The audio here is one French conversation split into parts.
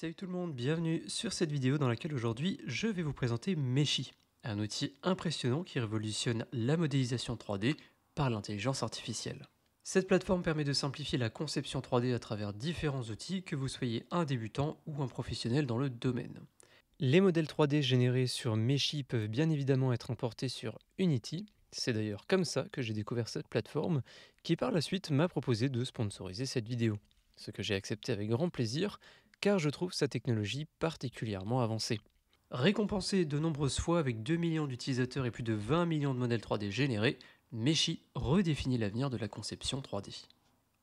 Salut tout le monde, bienvenue sur cette vidéo dans laquelle aujourd'hui je vais vous présenter Meshi, un outil impressionnant qui révolutionne la modélisation 3D par l'intelligence artificielle. Cette plateforme permet de simplifier la conception 3D à travers différents outils, que vous soyez un débutant ou un professionnel dans le domaine. Les modèles 3D générés sur Meshi peuvent bien évidemment être importés sur Unity. C'est d'ailleurs comme ça que j'ai découvert cette plateforme, qui par la suite m'a proposé de sponsoriser cette vidéo. Ce que j'ai accepté avec grand plaisir, car je trouve sa technologie particulièrement avancée. Récompensé de nombreuses fois avec 2 millions d'utilisateurs et plus de 20 millions de modèles 3D générés, Meshi redéfinit l'avenir de la conception 3D.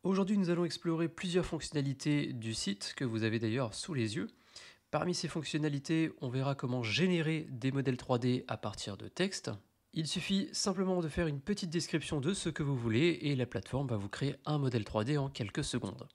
Aujourd'hui, nous allons explorer plusieurs fonctionnalités du site que vous avez d'ailleurs sous les yeux. Parmi ces fonctionnalités, on verra comment générer des modèles 3D à partir de texte. Il suffit simplement de faire une petite description de ce que vous voulez et la plateforme va vous créer un modèle 3D en quelques secondes.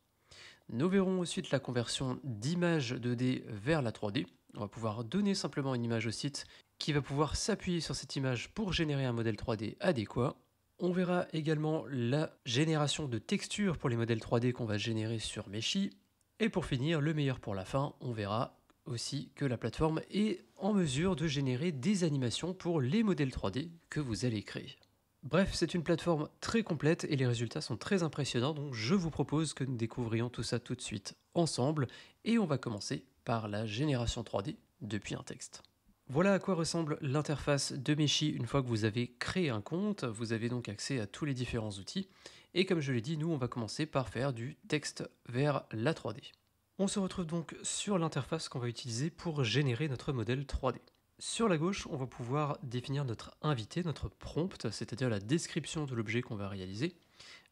Nous verrons ensuite la conversion d'images 2D vers la 3D. On va pouvoir donner simplement une image au site qui va pouvoir s'appuyer sur cette image pour générer un modèle 3D adéquat. On verra également la génération de textures pour les modèles 3D qu'on va générer sur Meshi. Et pour finir, le meilleur pour la fin, on verra aussi que la plateforme est en mesure de générer des animations pour les modèles 3D que vous allez créer. Bref, c'est une plateforme très complète et les résultats sont très impressionnants, donc je vous propose que nous découvrions tout ça tout de suite ensemble et on va commencer par la génération 3D depuis un texte. Voilà à quoi ressemble l'interface de Meshi une fois que vous avez créé un compte, vous avez donc accès à tous les différents outils et comme je l'ai dit, nous on va commencer par faire du texte vers la 3D. On se retrouve donc sur l'interface qu'on va utiliser pour générer notre modèle 3D. Sur la gauche, on va pouvoir définir notre invité, notre prompt, c'est-à-dire la description de l'objet qu'on va réaliser.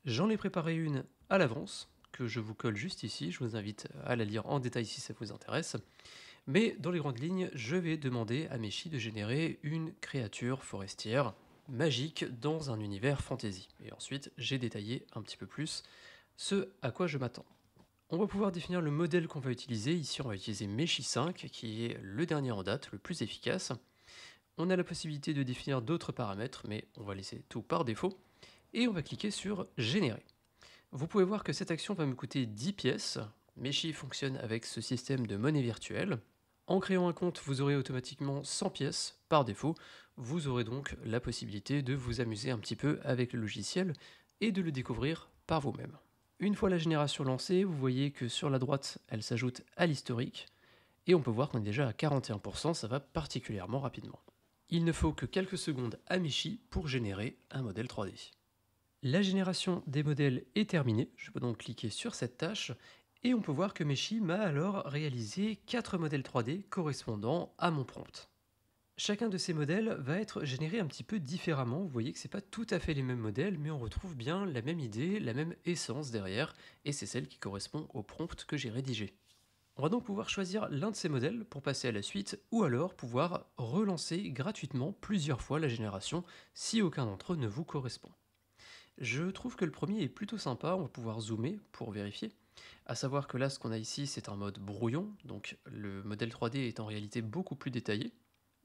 J'en ai préparé une à l'avance, que je vous colle juste ici, je vous invite à la lire en détail si ça vous intéresse. Mais dans les grandes lignes, je vais demander à Meshi de générer une créature forestière magique dans un univers fantasy. Et ensuite, j'ai détaillé un petit peu plus ce à quoi je m'attends. On va pouvoir définir le modèle qu'on va utiliser. Ici, on va utiliser Meshi 5, qui est le dernier en date, le plus efficace. On a la possibilité de définir d'autres paramètres, mais on va laisser tout par défaut. Et on va cliquer sur Générer. Vous pouvez voir que cette action va me coûter 10 pièces. Meshi fonctionne avec ce système de monnaie virtuelle. En créant un compte, vous aurez automatiquement 100 pièces par défaut. Vous aurez donc la possibilité de vous amuser un petit peu avec le logiciel et de le découvrir par vous-même. Une fois la génération lancée, vous voyez que sur la droite, elle s'ajoute à l'historique, et on peut voir qu'on est déjà à 41%, ça va particulièrement rapidement. Il ne faut que quelques secondes à Meshi pour générer un modèle 3D. La génération des modèles est terminée, je peux donc cliquer sur cette tâche, et on peut voir que Meshi m'a alors réalisé 4 modèles 3D correspondant à mon prompt. Chacun de ces modèles va être généré un petit peu différemment. Vous voyez que ce n'est pas tout à fait les mêmes modèles, mais on retrouve bien la même idée, la même essence derrière, et c'est celle qui correspond au prompt que j'ai rédigé. On va donc pouvoir choisir l'un de ces modèles pour passer à la suite, ou alors pouvoir relancer gratuitement plusieurs fois la génération si aucun d'entre eux ne vous correspond. Je trouve que le premier est plutôt sympa, on va pouvoir zoomer pour vérifier. À savoir que là, ce qu'on a ici, c'est un mode brouillon, donc le modèle 3D est en réalité beaucoup plus détaillé.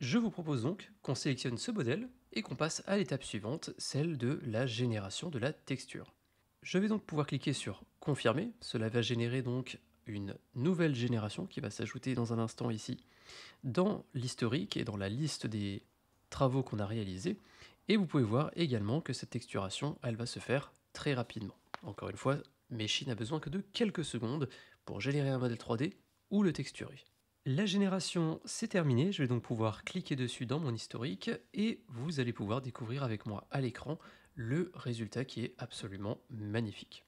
Je vous propose donc qu'on sélectionne ce modèle et qu'on passe à l'étape suivante, celle de la génération de la texture. Je vais donc pouvoir cliquer sur confirmer, cela va générer donc une nouvelle génération qui va s'ajouter dans un instant ici dans l'historique et dans la liste des travaux qu'on a réalisés et vous pouvez voir également que cette texturation elle va se faire très rapidement. Encore une fois, Meshi n'a besoin que de quelques secondes pour générer un modèle 3D ou le texturer. La génération, c'est terminée, Je vais donc pouvoir cliquer dessus dans mon historique et vous allez pouvoir découvrir avec moi à l'écran le résultat qui est absolument magnifique.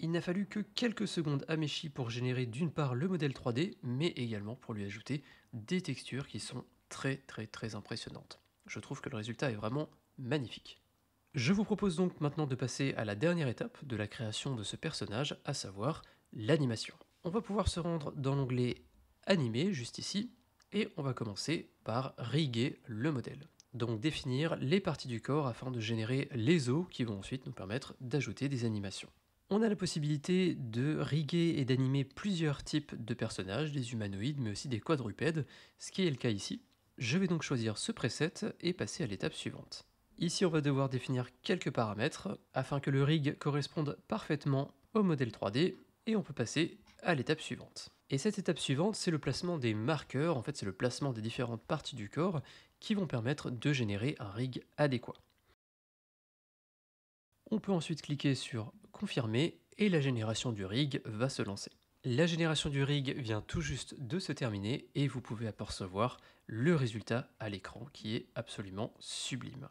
Il n'a fallu que quelques secondes à Meshi pour générer d'une part le modèle 3D, mais également pour lui ajouter des textures qui sont très très très impressionnantes. Je trouve que le résultat est vraiment magnifique. Je vous propose donc maintenant de passer à la dernière étape de la création de ce personnage, à savoir l'animation. On va pouvoir se rendre dans l'onglet animé juste ici, et on va commencer par riguer le modèle. Donc définir les parties du corps afin de générer les os qui vont ensuite nous permettre d'ajouter des animations. On a la possibilité de riguer et d'animer plusieurs types de personnages, des humanoïdes mais aussi des quadrupèdes, ce qui est le cas ici. Je vais donc choisir ce preset et passer à l'étape suivante. Ici on va devoir définir quelques paramètres afin que le rig corresponde parfaitement au modèle 3D et on peut passer à l'étape suivante. Et cette étape suivante, c'est le placement des marqueurs, en fait c'est le placement des différentes parties du corps qui vont permettre de générer un rig adéquat. On peut ensuite cliquer sur Confirmer et la génération du rig va se lancer. La génération du rig vient tout juste de se terminer et vous pouvez apercevoir le résultat à l'écran qui est absolument sublime.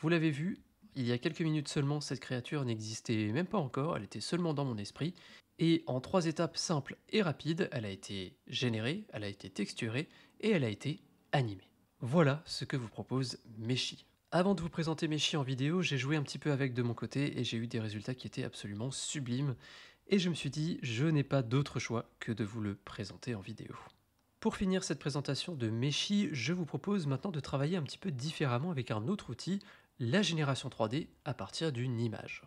Vous l'avez vu, il y a quelques minutes seulement, cette créature n'existait même pas encore, elle était seulement dans mon esprit, et en trois étapes simples et rapides, elle a été générée, elle a été texturée, et elle a été animée. Voilà ce que vous propose Meshi. Avant de vous présenter Meshi en vidéo, j'ai joué un petit peu avec de mon côté et j'ai eu des résultats qui étaient absolument sublimes. Et je me suis dit, je n'ai pas d'autre choix que de vous le présenter en vidéo. Pour finir cette présentation de Meshi, je vous propose maintenant de travailler un petit peu différemment avec un autre outil, la génération 3D à partir d'une image.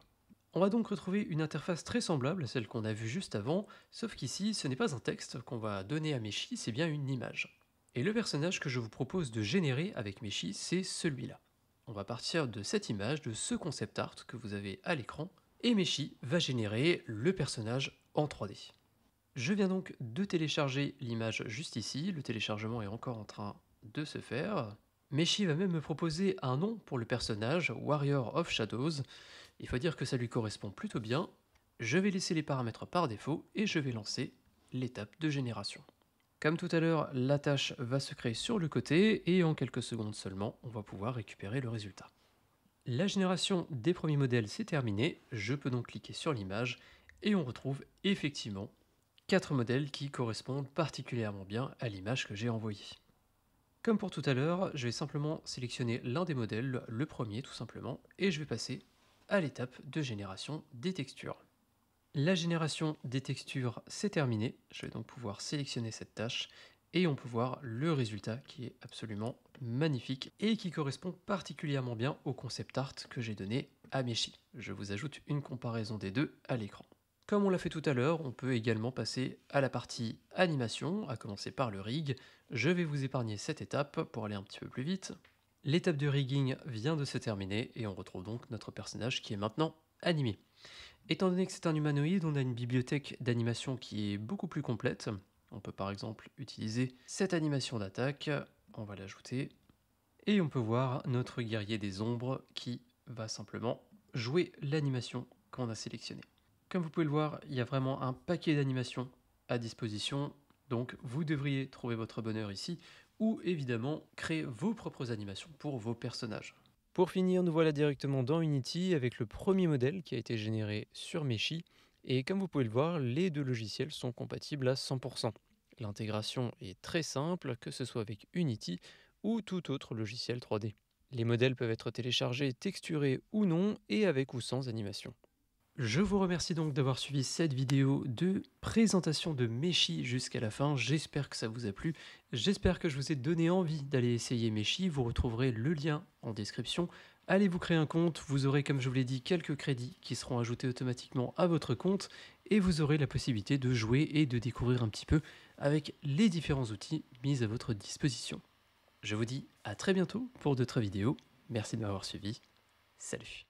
On va donc retrouver une interface très semblable à celle qu'on a vue juste avant, sauf qu'ici ce n'est pas un texte qu'on va donner à Meshi, c'est bien une image. Et le personnage que je vous propose de générer avec Meshi, c'est celui-là. On va partir de cette image, de ce concept art que vous avez à l'écran, et Meshi va générer le personnage en 3D. Je viens donc de télécharger l'image juste ici, le téléchargement est encore en train de se faire, Meshi va même me proposer un nom pour le personnage, Warrior of Shadows. Il faut dire que ça lui correspond plutôt bien. Je vais laisser les paramètres par défaut et je vais lancer l'étape de génération. Comme tout à l'heure, la tâche va se créer sur le côté et en quelques secondes seulement, on va pouvoir récupérer le résultat. La génération des premiers modèles s'est terminée, je peux donc cliquer sur l'image et on retrouve effectivement quatre modèles qui correspondent particulièrement bien à l'image que j'ai envoyée. Comme pour tout à l'heure, je vais simplement sélectionner l'un des modèles, le premier tout simplement, et je vais passer à l'étape de génération des textures. La génération des textures, s'est terminée, Je vais donc pouvoir sélectionner cette tâche et on peut voir le résultat qui est absolument magnifique et qui correspond particulièrement bien au concept art que j'ai donné à Meshi. Je vous ajoute une comparaison des deux à l'écran. Comme on l'a fait tout à l'heure, on peut également passer à la partie animation, à commencer par le rig. Je vais vous épargner cette étape pour aller un petit peu plus vite. L'étape de rigging vient de se terminer et on retrouve donc notre personnage qui est maintenant animé. Étant donné que c'est un humanoïde, on a une bibliothèque d'animation qui est beaucoup plus complète. On peut par exemple utiliser cette animation d'attaque, on va l'ajouter, et on peut voir notre guerrier des ombres qui va simplement jouer l'animation qu'on a sélectionnée. Comme vous pouvez le voir, il y a vraiment un paquet d'animations à disposition, donc vous devriez trouver votre bonheur ici, ou évidemment créer vos propres animations pour vos personnages. Pour finir, nous voilà directement dans Unity avec le premier modèle qui a été généré sur Meshi, et comme vous pouvez le voir, les deux logiciels sont compatibles à 100%. L'intégration est très simple, que ce soit avec Unity ou tout autre logiciel 3D. Les modèles peuvent être téléchargés, texturés ou non, et avec ou sans animation. Je vous remercie donc d'avoir suivi cette vidéo de présentation de Meshi jusqu'à la fin. J'espère que ça vous a plu. J'espère que je vous ai donné envie d'aller essayer Meshi. Vous retrouverez le lien en description. Allez vous créer un compte, vous aurez comme je vous l'ai dit quelques crédits qui seront ajoutés automatiquement à votre compte et vous aurez la possibilité de jouer et de découvrir un petit peu avec les différents outils mis à votre disposition. Je vous dis à très bientôt pour d'autres vidéos. Merci de m'avoir suivi. Salut